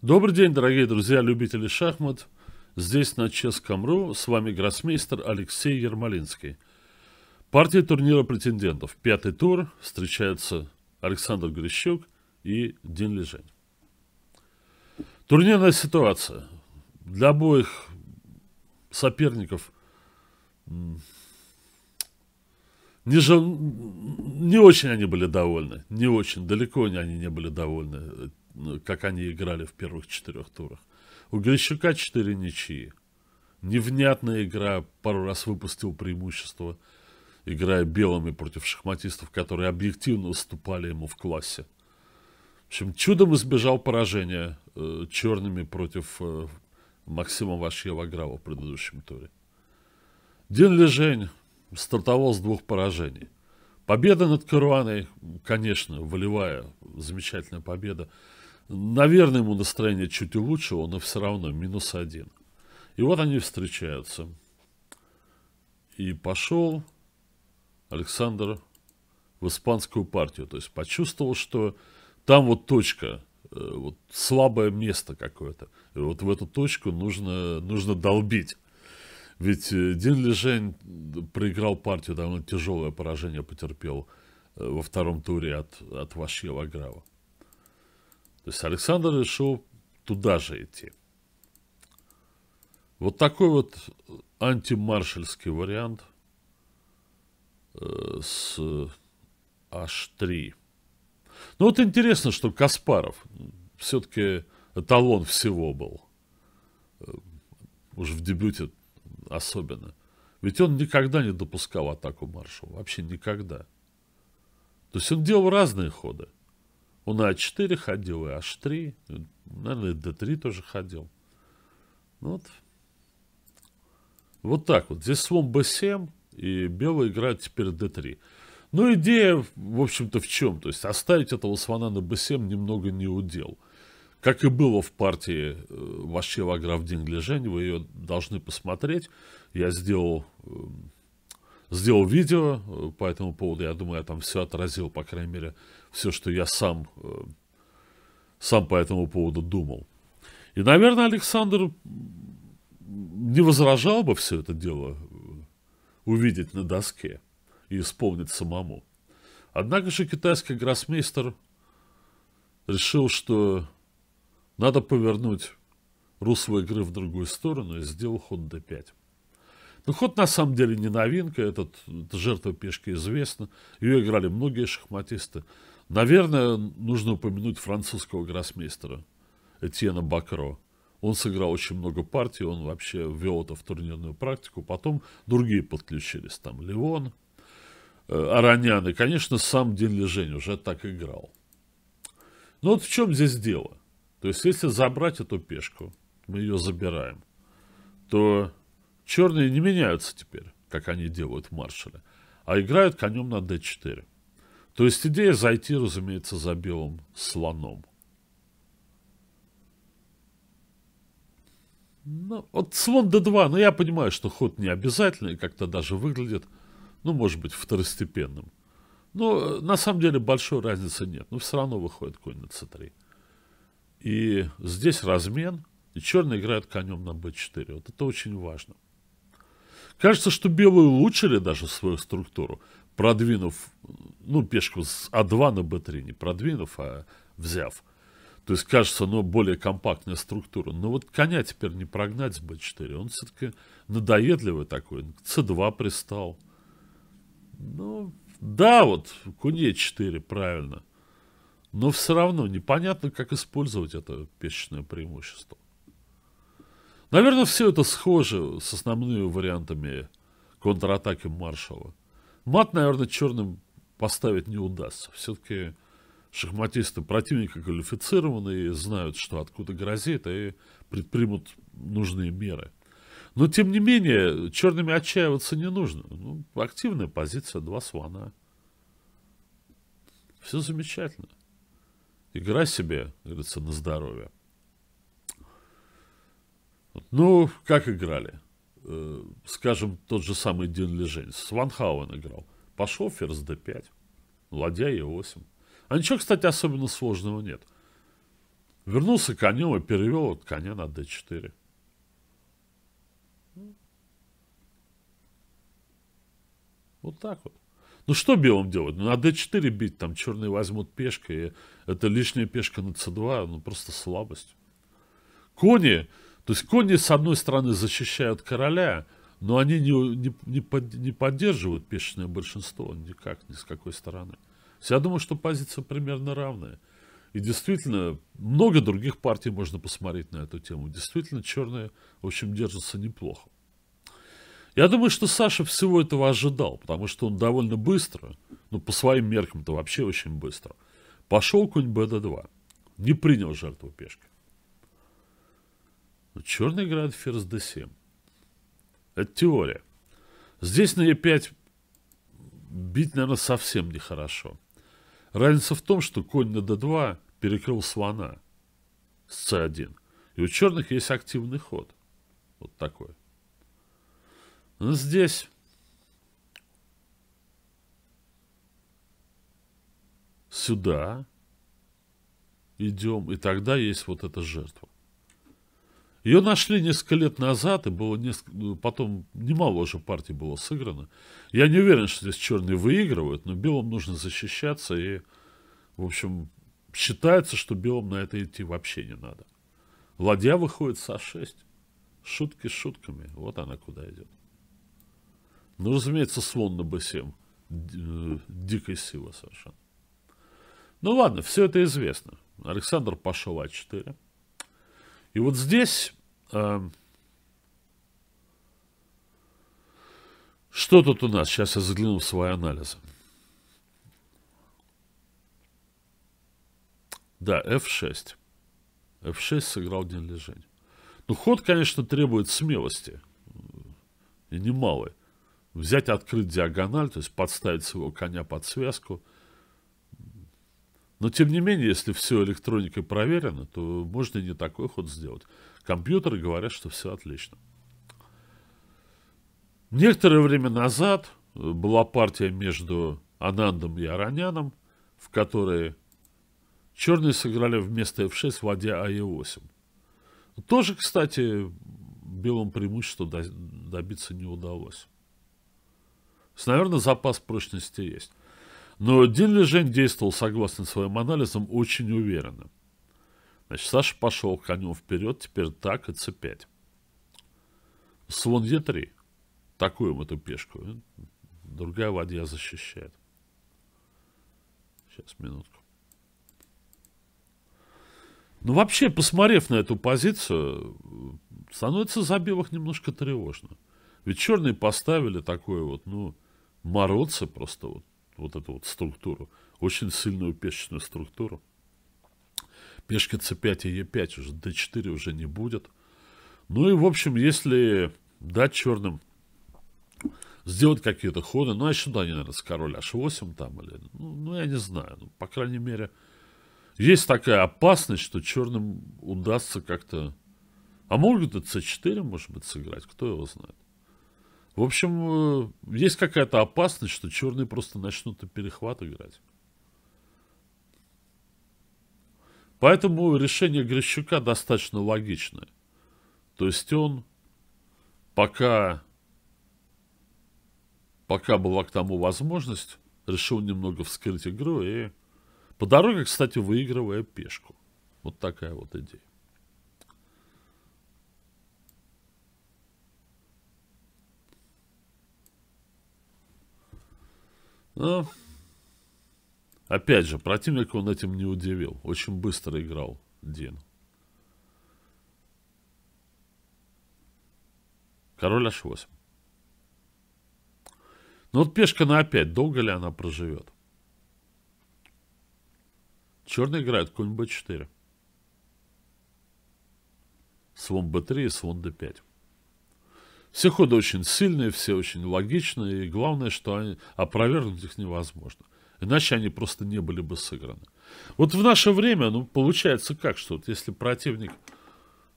Добрый день, дорогие друзья, любители шахмат. Здесь на Ческом.ру с вами гроссмейстер Алексей Ермолинский. Партия турнира претендентов. Пятый тур. Встречаются Александр Грищук и Дин Лежень. Турнирная ситуация. Для обоих соперников не, же, не очень они были довольны. Не очень. Далеко они не были довольны как они играли в первых четырех турах. У Грищука четыре ничьи. Невнятная игра, пару раз выпустил преимущество, играя белыми против шахматистов, которые объективно уступали ему в классе. В общем, чудом избежал поражения э, черными против э, Максима Вашьева-Грава в предыдущем туре. Дин Лежень стартовал с двух поражений. Победа над Каруаной, конечно, волевая, замечательная победа. Наверное, ему настроение чуть лучше, но все равно минус один. И вот они встречаются. И пошел Александр в испанскую партию. То есть почувствовал, что там вот точка, э, вот слабое место какое-то. И вот в эту точку нужно, нужно долбить. Ведь э, Дин Лежень проиграл партию, довольно тяжелое поражение потерпел э, во втором туре от, от Вашьева Грава. То есть Александр решил туда же идти. Вот такой вот антимаршальский вариант э, с H3. Ну вот интересно, что Каспаров все-таки эталон всего был. Э, уж в дебюте особенно. Ведь он никогда не допускал атаку маршала. Вообще никогда. То есть он делал разные ходы. Он и А4 ходил, и H3. Наверное, и D3 тоже ходил. Ну вот. Вот так вот. Здесь слон B7, и белый играет теперь D3. Ну, идея, в общем-то, в чем? То есть оставить этого слона на B7 немного не удел. Как и было в партии э, Вашева игра в Дингле Жень, вы ее должны посмотреть. Я сделал, эм, сделал видео э, по этому поводу, я думаю, я там все отразил, по крайней мере, все, что я сам, э, сам по этому поводу думал. И, наверное, Александр не возражал бы все это дело э, увидеть на доске и исполнить самому. Однако же китайский гроссмейстер решил, что надо повернуть русло игры в другую сторону и сделал ход d5. Ну, ход на самом деле не новинка, этот, эта жертва пешки известна. Ее играли многие шахматисты. Наверное, нужно упомянуть французского гроссмейстера Этьена Бакро. Он сыграл очень много партий, он вообще ввел это в турнирную практику. Потом другие подключились, там Леон, э, Аронян и, конечно, сам Дин Лежень уже так играл. Но вот в чем здесь дело? То есть, если забрать эту пешку, мы ее забираем, то черные не меняются теперь, как они делают в маршале, а играют конем на d4. То есть идея зайти, разумеется, за белым слоном. Ну, вот слон d2, Но ну, я понимаю, что ход не обязательный, как-то даже выглядит, ну, может быть, второстепенным. Но э, на самом деле большой разницы нет. Но ну, все равно выходит конь на c3. И здесь размен. И черный играет конем на b4. Вот это очень важно. Кажется, что белые улучшили даже свою структуру, продвинув ну, пешку с А2 на Б3 не продвинув, а взяв. То есть, кажется, но более компактная структура. Но вот коня теперь не прогнать с Б4. Он все-таки надоедливый такой. К С2 пристал. Ну, да, вот, конь Е4, правильно. Но все равно непонятно, как использовать это пешечное преимущество. Наверное, все это схоже с основными вариантами контратаки маршала. Мат, наверное, черным поставить не удастся. Все-таки шахматисты противника квалифицированы и знают, что откуда грозит, и предпримут нужные меры. Но, тем не менее, черными отчаиваться не нужно. Ну, активная позиция, два свана, Все замечательно. Игра себе, говорится, на здоровье. Ну, как играли? Э, скажем, тот же самый Дин Лежень. Сванхауэн играл. Пошел ферзь d5, ладья e8. А ничего, кстати, особенно сложного нет. Вернулся конем и перевел от коня на d4. Вот так вот. Ну что белым делать? Ну на d4 бить, там черные возьмут пешкой. Это лишняя пешка на c2, ну просто слабость. Кони, то есть кони с одной стороны защищают короля, но они не, не, не, под, не поддерживают пешечное большинство никак, ни с какой стороны. Я думаю, что позиция примерно равная. И действительно, много других партий можно посмотреть на эту тему. Действительно, черные, в общем, держатся неплохо. Я думаю, что Саша всего этого ожидал, потому что он довольно быстро, ну, по своим меркам-то вообще очень быстро, пошел конь БД-2. Не принял жертву пешки. Но черный играет ферзь d7. Это теория. Здесь на Е5 бить, наверное, совсем нехорошо. Разница в том, что конь на d2 перекрыл слона с c1. И у черных есть активный ход. Вот такой. Но здесь... Сюда идем, и тогда есть вот эта жертва. Ее нашли несколько лет назад, и было несколько, ну, потом немало уже партий было сыграно. Я не уверен, что здесь черные выигрывают, но белым нужно защищаться, и, в общем, считается, что белым на это идти вообще не надо. Ладья выходит со 6. Шутки с шутками. Вот она куда идет. Ну, разумеется, слон на b7. Э, дикая сила совершенно. Ну ладно, все это известно. Александр пошел А4. И вот здесь Эм, что тут у нас? Сейчас я загляну в свой анализ. Да, F6. F6 сыграл день лежения. Ну, ход, конечно, требует смелости. И немалой. Взять, открыть диагональ, то есть подставить своего коня под связку – но, тем не менее, если все электроникой проверено, то можно и не такой ход сделать. Компьютеры говорят, что все отлично. Некоторое время назад э, была партия между Анандом и Араняном, в которой черные сыграли вместо F6 ладья АЕ8. Тоже, кстати, белым преимуществу добиться не удалось. То наверное, запас прочности есть. Но Дилли Жень действовал, согласно своим анализам, очень уверенно. Значит, Саша пошел конем вперед, теперь так и c5. Слон e3. Такую эту пешку. Э? Другая ладья защищает. Сейчас, минутку. Ну, вообще, посмотрев на эту позицию, становится за белых немножко тревожно. Ведь черные поставили такое вот, ну, мородцы просто вот вот эту вот структуру, очень сильную пешечную структуру. пешки c5 и e5 уже, d4 уже не будет. Ну и, в общем, если дать черным сделать какие-то ходы, ну, а сюда, не наверное, с король h8 там, или, ну, ну, я не знаю, ну, по крайней мере, есть такая опасность, что черным удастся как-то, а могут и c4, может быть, сыграть, кто его знает. В общем, э, есть какая-то опасность, что черные просто начнут на перехват играть. Поэтому решение Грищука достаточно логичное. То есть он пока, пока была к тому возможность, решил немного вскрыть игру и по дороге, кстати, выигрывая пешку. Вот такая вот идея. Но... Ну, опять же, противника он этим не удивил. Очень быстро играл Дин. Король h8. Ну вот пешка на опять. Долго ли она проживет? Черный играет конь b4. свон b3 и свон d5. Все ходы очень сильные, все очень логичные, и главное, что они, опровергнуть их невозможно. Иначе они просто не были бы сыграны. Вот в наше время, ну, получается как, что вот если противник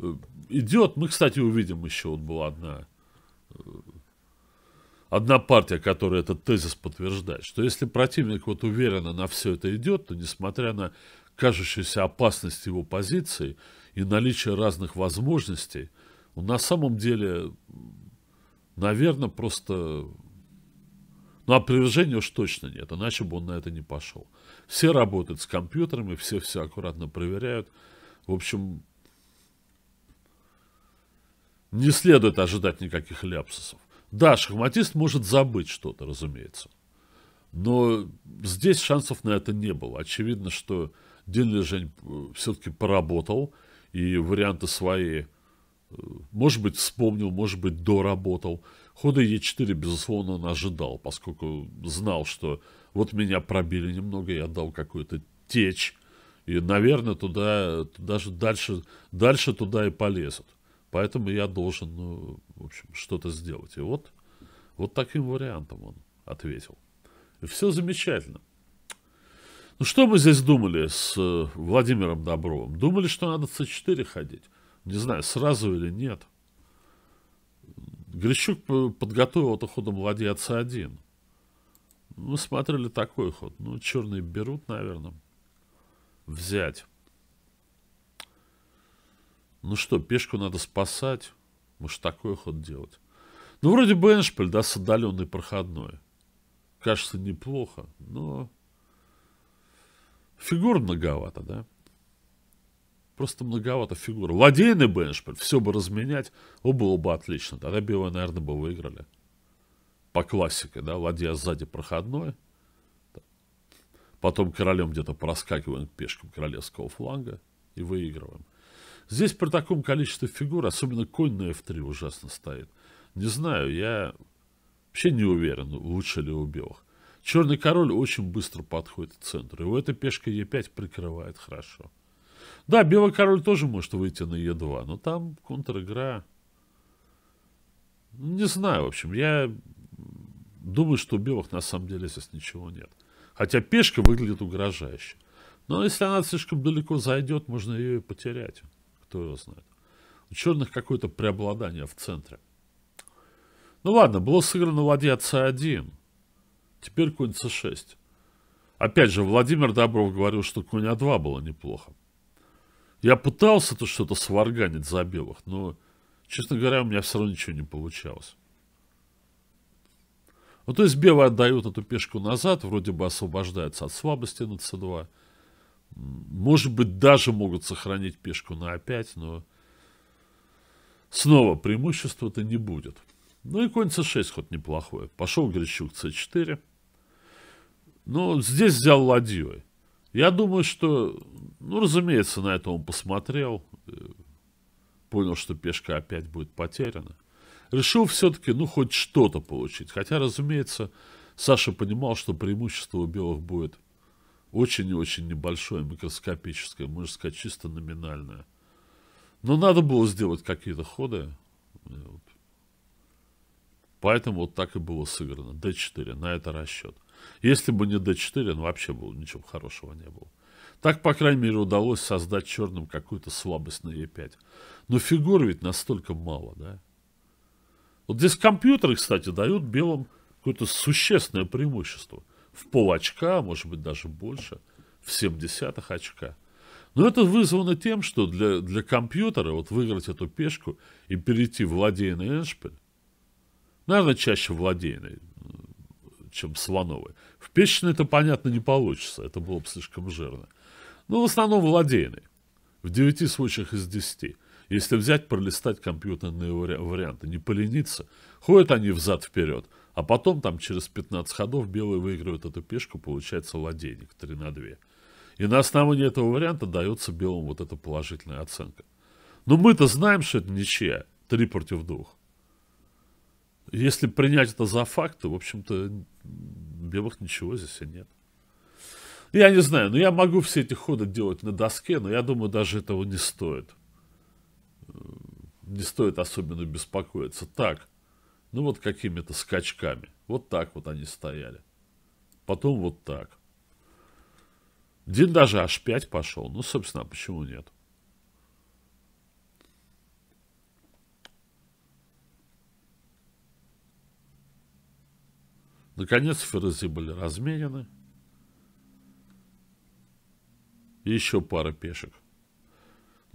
э, идет, мы, кстати, увидим еще, вот была одна, э, одна партия, которая этот тезис подтверждает, что если противник вот уверенно на все это идет, то несмотря на кажущуюся опасность его позиции и наличие разных возможностей, ну, на самом деле, наверное, просто... Ну, опровержения а уж точно нет, иначе бы он на это не пошел. Все работают с компьютерами, все все аккуратно проверяют. В общем, не следует ожидать никаких ляпсусов. Да, шахматист может забыть что-то, разумеется. Но здесь шансов на это не было. Очевидно, что Дин Лежень э, все-таки поработал, и варианты свои может быть, вспомнил, может быть, доработал. Хода Е4, безусловно, он ожидал, поскольку знал, что вот меня пробили немного, я дал какую-то течь, и, наверное, туда, даже дальше, дальше туда и полезут. Поэтому я должен, ну, в общем, что-то сделать. И вот, вот таким вариантом он ответил. И все замечательно. Ну, что мы здесь думали с э, Владимиром Добровым? Думали, что надо c4 ходить. Не знаю, сразу или нет. Грищук подготовил это ходом молодец один. Мы смотрели такой ход. Ну, черные берут, наверное. Взять. Ну что, пешку надо спасать. Может, такой ход делать. Ну, вроде бы Эншпиль, да, с отдаленной проходной. Кажется, неплохо, но... Фигур многовато, да? Просто многовато фигур. Ладейн и Беншпиль, все бы разменять, о, было бы отлично. Тогда белые, наверное, бы выиграли. По классике, да, ладья сзади проходной. Потом королем где-то проскакиваем пешком королевского фланга и выигрываем. Здесь при таком количестве фигур, особенно конь на f3 ужасно стоит. Не знаю, я вообще не уверен, лучше ли у белых. Черный король очень быстро подходит к центру. и у этой пешка e5 прикрывает хорошо. Да, Белый Король тоже может выйти на Е2, но там контр-игра... Не знаю, в общем, я думаю, что у белых на самом деле здесь ничего нет. Хотя пешка выглядит угрожающе. Но если она слишком далеко зайдет, можно ее и потерять. Кто его знает. У черных какое-то преобладание в центре. Ну ладно, было сыграно ладья c1. Теперь конь c6. Опять же, Владимир Добров говорил, что конь а2 было неплохо. Я пытался то что-то сварганить за белых, но, честно говоря, у меня все равно ничего не получалось. Ну, то есть белые отдают эту пешку назад, вроде бы освобождаются от слабости на c2. Может быть, даже могут сохранить пешку на a5, а но снова преимущества-то не будет. Ну и конь c6 хоть неплохой. Пошел Грищук c4. Но здесь взял ладьей. Я думаю, что, ну, разумеется, на это он посмотрел, э, понял, что пешка опять будет потеряна. Решил все-таки, ну, хоть что-то получить. Хотя, разумеется, Саша понимал, что преимущество у белых будет очень и очень небольшое, микроскопическое, можно сказать, чисто номинальное. Но надо было сделать какие-то ходы. Э, Поэтому вот так и было сыграно. D4, на это расчет. Если бы не D4, ну вообще было, ничего хорошего не было. Так, по крайней мере, удалось создать черным какую-то слабость на E5. Но фигур ведь настолько мало, да? Вот здесь компьютеры, кстати, дают белым какое-то существенное преимущество. В пол очка, может быть, даже больше, в 70 очка. Но это вызвано тем, что для, для компьютера вот выиграть эту пешку и перейти в ладейный эншпиль, наверное, чаще владейный, чем Слановой. В Печино это, понятно, не получится, это было бы слишком жирно. Но в основном владейный В девяти случаях из десяти Если взять, пролистать компьютерные варианты, не полениться, ходят они взад-вперед, а потом там через 15 ходов белые выигрывают эту пешку, получается ладейник 3 на 2. И на основании этого варианта дается белым вот эта положительная оценка. Но мы-то знаем, что это ничья. 3 против 2. Если принять это за факт, то, в общем-то, белых ничего здесь и нет. Я не знаю, но я могу все эти ходы делать на доске, но я думаю, даже этого не стоит. Не стоит особенно беспокоиться. Так, ну вот какими-то скачками. Вот так вот они стояли. Потом вот так. Дин даже h 5 пошел. Ну, собственно, а почему нет? Наконец фразы были разменены, И еще пара пешек.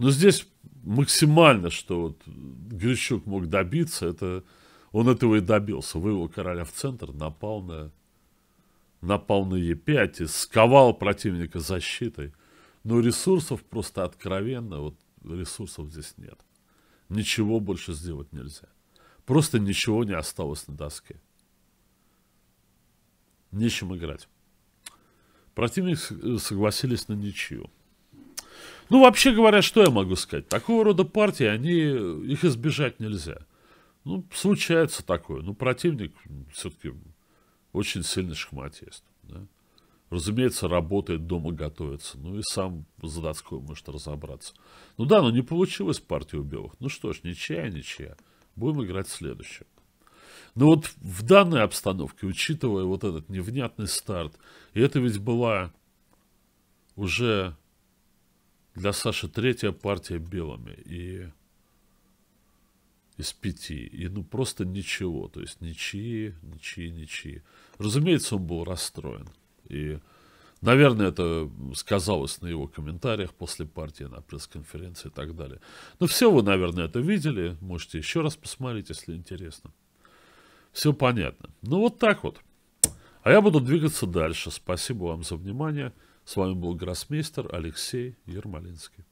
Но здесь максимально, что вот Грищук мог добиться, это он этого и добился. Вывел короля в центр, напал на, напал на Е5 и сковал противника защитой. Но ресурсов просто откровенно, вот ресурсов здесь нет. Ничего больше сделать нельзя. Просто ничего не осталось на доске нечем играть. Противники э, согласились на ничью. Ну, вообще говоря, что я могу сказать? Такого рода партии, они, э, их избежать нельзя. Ну, случается такое. Ну, противник все-таки очень сильный шахматист. Да? Разумеется, работает, дома готовится. Ну, и сам за доской может разобраться. Ну да, но не получилось партию у белых. Ну что ж, ничья, ничья. Будем играть в следующем. Но ну, вот в данной обстановке, учитывая вот этот невнятный старт, и это ведь была уже для Саши третья партия белыми и из пяти. И ну просто ничего. То есть ничьи, ничьи, ничьи. Разумеется, он был расстроен. И, наверное, это сказалось на его комментариях после партии, на пресс-конференции и так далее. Но ну, все вы, наверное, это видели. Можете еще раз посмотреть, если интересно. Все понятно. Ну вот так вот. А я буду двигаться дальше. Спасибо вам за внимание. С вами был гроссмейстер Алексей Ермолинский.